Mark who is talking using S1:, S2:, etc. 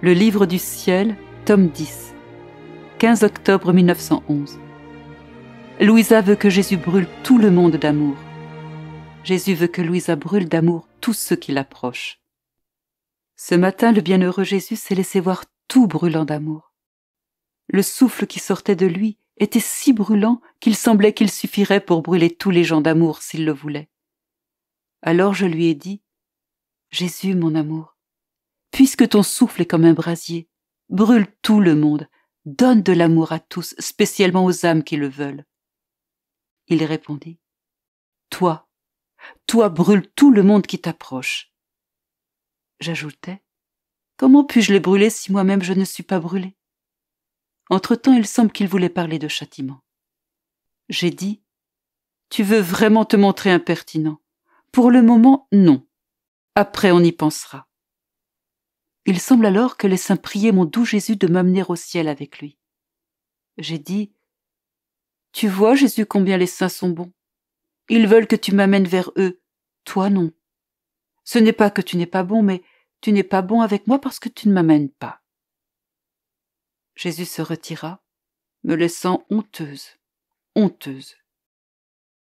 S1: Le Livre du Ciel, tome 10, 15 octobre 1911. Louisa veut que Jésus brûle tout le monde d'amour. Jésus veut que Louisa brûle d'amour tous ceux qui l'approchent. Ce matin, le bienheureux Jésus s'est laissé voir tout brûlant d'amour. Le souffle qui sortait de lui était si brûlant qu'il semblait qu'il suffirait pour brûler tous les gens d'amour s'il le voulait. Alors je lui ai dit, Jésus, mon amour, puisque ton souffle est comme un brasier, brûle tout le monde, donne de l'amour à tous, spécialement aux âmes qui le veulent. Il répondit, Toi, toi brûle tout le monde qui t'approche. J'ajoutais, Comment puis-je les brûler si moi-même je ne suis pas brûlé Entre-temps, il semble qu'il voulait parler de châtiment. J'ai dit, Tu veux vraiment te montrer impertinent. Pour le moment, non. Après, on y pensera. Il semble alors que les saints priaient mon doux Jésus de m'amener au ciel avec lui. J'ai dit, Tu vois, Jésus, combien les saints sont bons. Ils veulent que tu m'amènes vers eux, toi non. Ce n'est pas que tu n'es pas bon, mais tu n'es pas bon avec moi parce que tu ne m'amènes pas. Jésus se retira, me laissant honteuse, honteuse.